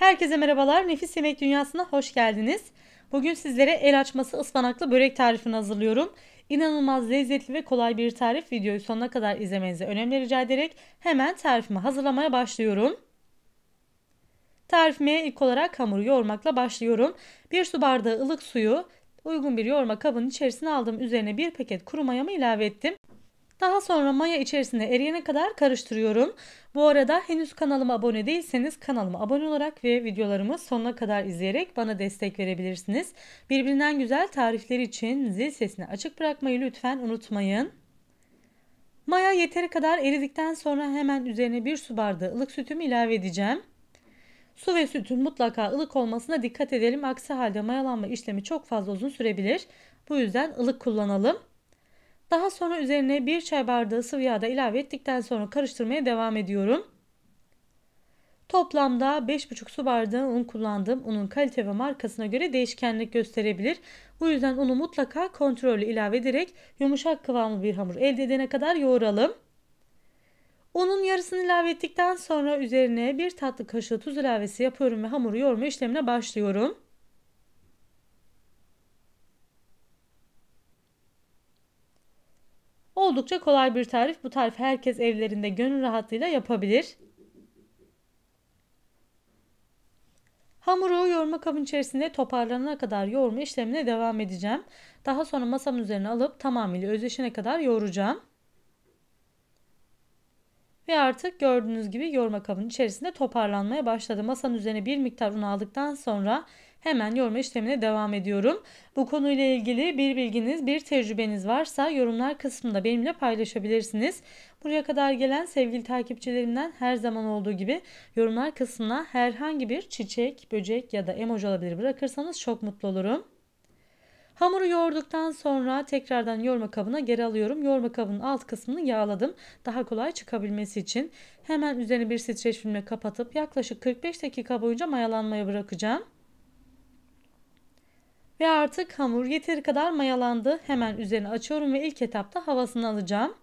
Herkese merhabalar. Nefis Yemek Dünyası'na hoş geldiniz. Bugün sizlere el açması ıspanaklı börek tarifini hazırlıyorum. İnanılmaz lezzetli ve kolay bir tarif. Videoyu sonuna kadar izlemenizi önemli rica ederek hemen tarifimi hazırlamaya başlıyorum. Tarifime ilk olarak hamuru yoğurmakla başlıyorum. Bir su bardağı ılık suyu uygun bir yoğurma kabının içerisine aldım. Üzerine bir paket kuru mayamı ilave ettim. Daha sonra maya içerisinde eriyene kadar karıştırıyorum. Bu arada henüz kanalıma abone değilseniz kanalıma abone olarak ve videolarımı sonuna kadar izleyerek bana destek verebilirsiniz. Birbirinden güzel tarifler için zil sesini açık bırakmayı lütfen unutmayın. Maya yeteri kadar eridikten sonra hemen üzerine bir su bardağı ılık sütümü ilave edeceğim. Su ve sütün mutlaka ılık olmasına dikkat edelim. Aksi halde mayalanma işlemi çok fazla uzun sürebilir. Bu yüzden ılık kullanalım. Daha sonra üzerine bir çay bardağı sıvı yağ da ilave ettikten sonra karıştırmaya devam ediyorum. Toplamda 5,5 su bardağı un kullandım. Unun kalite ve markasına göre değişkenlik gösterebilir. Bu yüzden unu mutlaka kontrollü ilave ederek yumuşak kıvamlı bir hamur elde edene kadar yoğuralım. Unun yarısını ilave ettikten sonra üzerine bir tatlı kaşığı tuz ilavesi yapıyorum ve hamuru yoğurma işlemine başlıyorum. Oldukça kolay bir tarif. Bu tarifi herkes evlerinde gönül rahatlığıyla yapabilir. Hamuru yoğurma kabın içerisinde toparlanana kadar yoğurma işlemine devam edeceğim. Daha sonra masamın üzerine alıp tamamıyla özleşene kadar yoğuracağım. Ve artık gördüğünüz gibi yoğurma kabın içerisinde toparlanmaya başladı. Masanın üzerine bir miktar un aldıktan sonra Hemen yorum işlemine devam ediyorum. Bu konuyla ilgili bir bilginiz, bir tecrübeniz varsa yorumlar kısmında benimle paylaşabilirsiniz. Buraya kadar gelen sevgili takipçilerimden her zaman olduğu gibi yorumlar kısmına herhangi bir çiçek, böcek ya da emoji olabilir bırakırsanız çok mutlu olurum. Hamuru yoğurduktan sonra tekrardan yoğurma kabına geri alıyorum. Yoğurma kabının alt kısmını yağladım. Daha kolay çıkabilmesi için. Hemen üzerine bir streç filmle kapatıp yaklaşık 45 dakika boyunca mayalanmaya bırakacağım. Ve artık hamur yeteri kadar mayalandı. Hemen üzerine açıyorum ve ilk etapta havasını alacağım.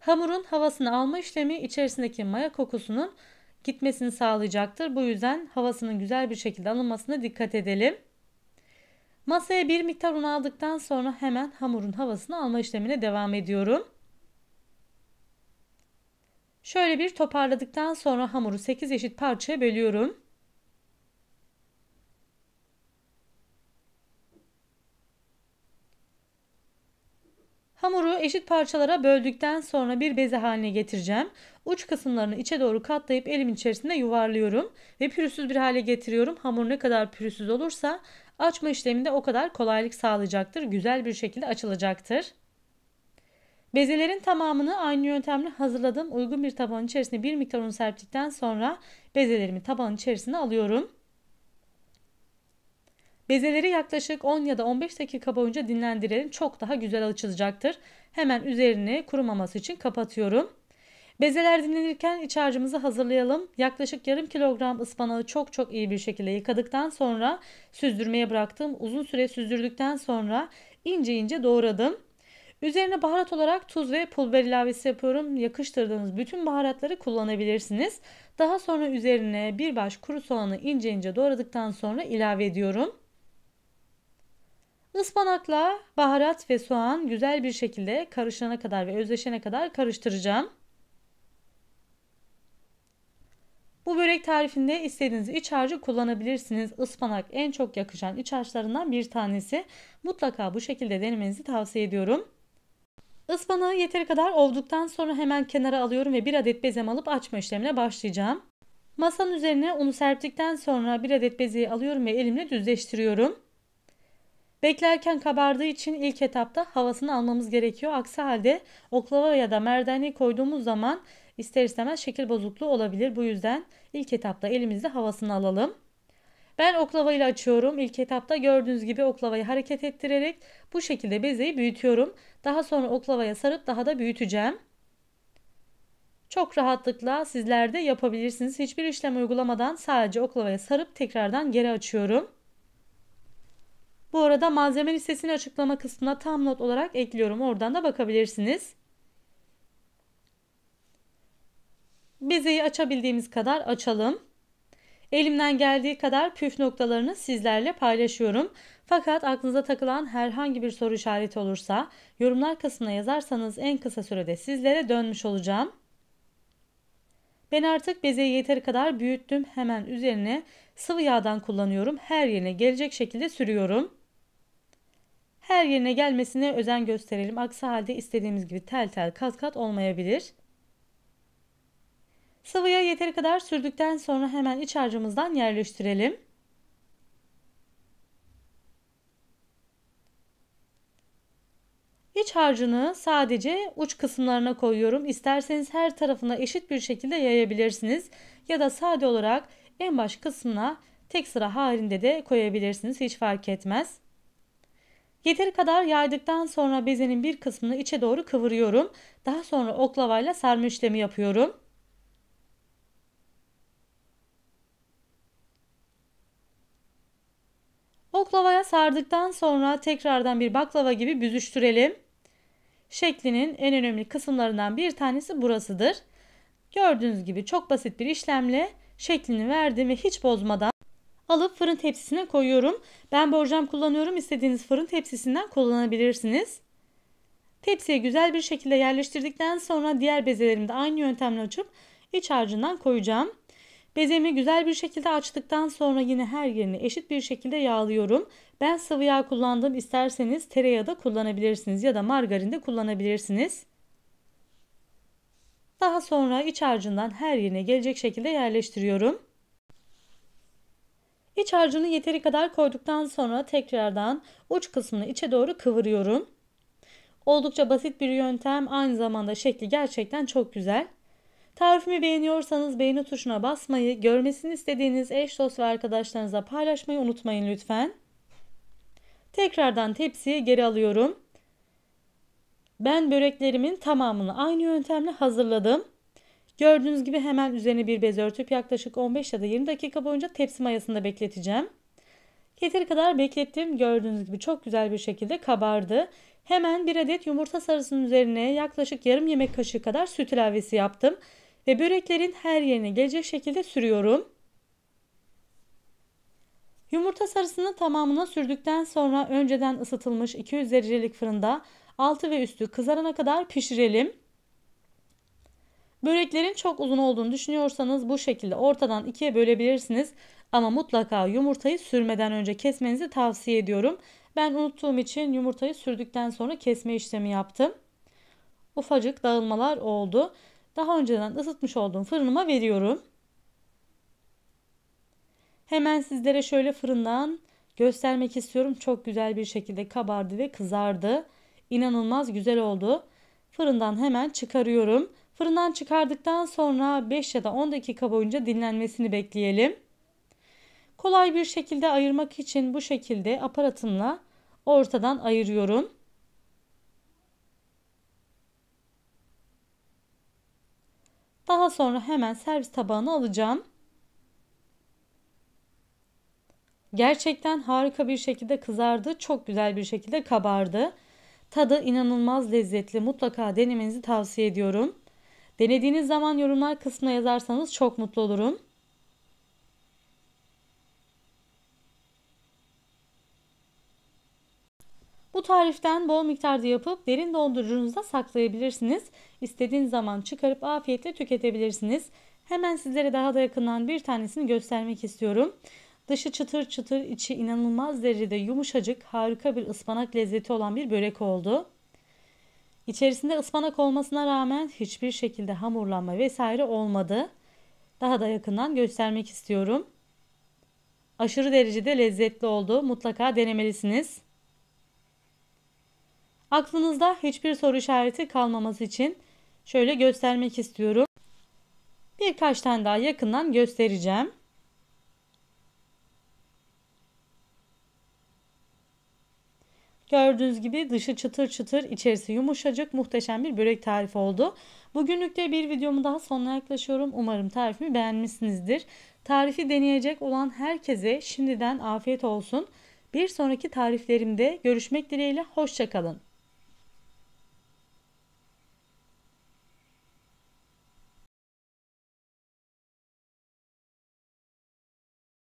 Hamurun havasını alma işlemi içerisindeki maya kokusunun gitmesini sağlayacaktır. Bu yüzden havasının güzel bir şekilde alınmasına dikkat edelim. Masaya bir miktar un aldıktan sonra hemen hamurun havasını alma işlemine devam ediyorum. Şöyle bir toparladıktan sonra hamuru 8 eşit parçaya bölüyorum. Hamuru eşit parçalara böldükten sonra bir beze haline getireceğim. Uç kısımlarını içe doğru katlayıp elimin içerisinde yuvarlıyorum ve pürüzsüz bir hale getiriyorum. Hamur ne kadar pürüzsüz olursa açma işleminde o kadar kolaylık sağlayacaktır. Güzel bir şekilde açılacaktır. Bezelerin tamamını aynı yöntemle hazırladım. Uygun bir tabanın içerisine bir miktar un serptikten sonra bezelerimi tabanın içerisine alıyorum. Bezeleri yaklaşık 10 ya da 15 dakika boyunca dinlendirelim. Çok daha güzel açılacaktır. Hemen üzerini kurumaması için kapatıyorum. Bezeler dinlenirken iç harcımızı hazırlayalım. Yaklaşık yarım kilogram ıspanağı çok çok iyi bir şekilde yıkadıktan sonra süzdürmeye bıraktım. Uzun süre süzdürdükten sonra ince ince doğradım. Üzerine baharat olarak tuz ve pul biber ilavesi yapıyorum. Yakıştırdığınız bütün baharatları kullanabilirsiniz. Daha sonra üzerine bir baş kuru soğanı ince ince doğradıktan sonra ilave ediyorum. Ispanakla baharat ve soğan güzel bir şekilde karışana kadar ve özleşene kadar karıştıracağım. Bu börek tarifinde istediğiniz iç harcı kullanabilirsiniz. Ispanak en çok yakışan iç harçlarından bir tanesi. Mutlaka bu şekilde denemenizi tavsiye ediyorum. Ispanağı yeteri kadar ovduktan sonra hemen kenara alıyorum ve bir adet bezem alıp açma işlemine başlayacağım. Masanın üzerine unu serptikten sonra bir adet bezeyi alıyorum ve elimle düzleştiriyorum. Beklerken kabardığı için ilk etapta havasını almamız gerekiyor. Aksi halde oklava ya da merdane koyduğumuz zaman ister istemez şekil bozukluğu olabilir. Bu yüzden ilk etapta elimizde havasını alalım. Ben oklava ile açıyorum. İlk etapta gördüğünüz gibi oklavayı hareket ettirerek bu şekilde bezeyi büyütüyorum. Daha sonra oklavaya sarıp daha da büyüteceğim. Çok rahatlıkla sizler de yapabilirsiniz. Hiçbir işlem uygulamadan sadece oklavaya sarıp tekrardan geri açıyorum. Bu arada malzeme listesini açıklama kısmına tam not olarak ekliyorum. Oradan da bakabilirsiniz. Bezeyi açabildiğimiz kadar açalım. Elimden geldiği kadar püf noktalarını sizlerle paylaşıyorum. Fakat aklınıza takılan herhangi bir soru işareti olursa yorumlar kısmına yazarsanız en kısa sürede sizlere dönmüş olacağım. Ben artık bezeyi yeteri kadar büyüttüm. Hemen üzerine sıvı yağdan kullanıyorum. Her yerine gelecek şekilde sürüyorum her yerine gelmesine özen gösterelim. Aksi halde istediğimiz gibi tel tel kat kat olmayabilir. Sıvıya yeteri kadar sürdükten sonra hemen iç harcımızdan yerleştirelim. İç harcını sadece uç kısımlarına koyuyorum. İsterseniz her tarafına eşit bir şekilde yayabilirsiniz. Ya da sade olarak en baş kısmına tek sıra halinde de koyabilirsiniz. Hiç fark etmez. Yeteri kadar yaydıktan sonra bezenin bir kısmını içe doğru kıvırıyorum. Daha sonra oklavayla sarma işlemi yapıyorum. Oklavaya sardıktan sonra tekrardan bir baklava gibi büzüştürelim. Şeklinin en önemli kısımlarından bir tanesi burasıdır. Gördüğünüz gibi çok basit bir işlemle şeklini verdim ve hiç bozmadan alıp fırın tepsisine koyuyorum. Ben borcam kullanıyorum. İstediğiniz fırın tepsisinden kullanabilirsiniz. Tepsiye güzel bir şekilde yerleştirdikten sonra diğer bezelerimi de aynı yöntemle açıp iç harcından koyacağım. Bezemi güzel bir şekilde açtıktan sonra yine her yerini eşit bir şekilde yağlıyorum. Ben sıvı yağ kullandım. İsterseniz tereyağı da kullanabilirsiniz ya da margarin de kullanabilirsiniz. Daha sonra iç harcından her yerine gelecek şekilde yerleştiriyorum. İç harcını yeteri kadar koyduktan sonra tekrardan uç kısmını içe doğru kıvırıyorum. Oldukça basit bir yöntem aynı zamanda şekli gerçekten çok güzel. Tarifimi beğeniyorsanız beğeni tuşuna basmayı, görmesini istediğiniz eş dost ve arkadaşlarınıza paylaşmayı unutmayın lütfen. Tekrardan tepsiye geri alıyorum. Ben böreklerimin tamamını aynı yöntemle hazırladım. Gördüğünüz gibi hemen üzerine bir bez örtüp yaklaşık 15 ya da 20 dakika boyunca tepsi mayasında bekleteceğim. Yeteri kadar beklettim. Gördüğünüz gibi çok güzel bir şekilde kabardı. Hemen bir adet yumurta sarısının üzerine yaklaşık yarım yemek kaşığı kadar süt ilavesi yaptım. Ve böreklerin her yerine gelecek şekilde sürüyorum. Yumurta sarısını tamamına sürdükten sonra önceden ısıtılmış 200 derecelik fırında altı ve üstü kızarana kadar pişirelim. Böreklerin çok uzun olduğunu düşünüyorsanız bu şekilde ortadan ikiye bölebilirsiniz. Ama mutlaka yumurtayı sürmeden önce kesmenizi tavsiye ediyorum. Ben unuttuğum için yumurtayı sürdükten sonra kesme işlemi yaptım. Ufacık dağılmalar oldu. Daha önceden ısıtmış olduğum fırınıma veriyorum. Hemen sizlere şöyle fırından göstermek istiyorum. Çok güzel bir şekilde kabardı ve kızardı. İnanılmaz güzel oldu. Fırından hemen çıkarıyorum. Fırından çıkardıktan sonra 5 ya da 10 dakika boyunca dinlenmesini bekleyelim. Kolay bir şekilde ayırmak için bu şekilde aparatımla ortadan ayırıyorum. Daha sonra hemen servis tabağına alacağım. Gerçekten harika bir şekilde kızardı. Çok güzel bir şekilde kabardı. Tadı inanılmaz lezzetli. Mutlaka denemenizi tavsiye ediyorum. Denediğiniz zaman yorumlar kısmına yazarsanız çok mutlu olurum. Bu tariften bol miktarda yapıp derin dondurucunuzda saklayabilirsiniz. İstediğiniz zaman çıkarıp afiyetle tüketebilirsiniz. Hemen sizlere daha da yakından bir tanesini göstermek istiyorum. Dışı çıtır çıtır içi inanılmaz derecede yumuşacık harika bir ıspanak lezzeti olan bir börek oldu. İçerisinde ıspanak olmasına rağmen hiçbir şekilde hamurlanma vesaire olmadı. Daha da yakından göstermek istiyorum. Aşırı derecede lezzetli oldu. Mutlaka denemelisiniz. Aklınızda hiçbir soru işareti kalmaması için şöyle göstermek istiyorum. Birkaç tane daha yakından göstereceğim. Gördüğünüz gibi dışı çıtır çıtır, içerisi yumuşacık, muhteşem bir börek tarifi oldu. Bugünlük de bir videomu daha sonuna yaklaşıyorum. Umarım tarifimi beğenmişsinizdir. Tarifi deneyecek olan herkese şimdiden afiyet olsun. Bir sonraki tariflerimde görüşmek dileğiyle hoşçakalın.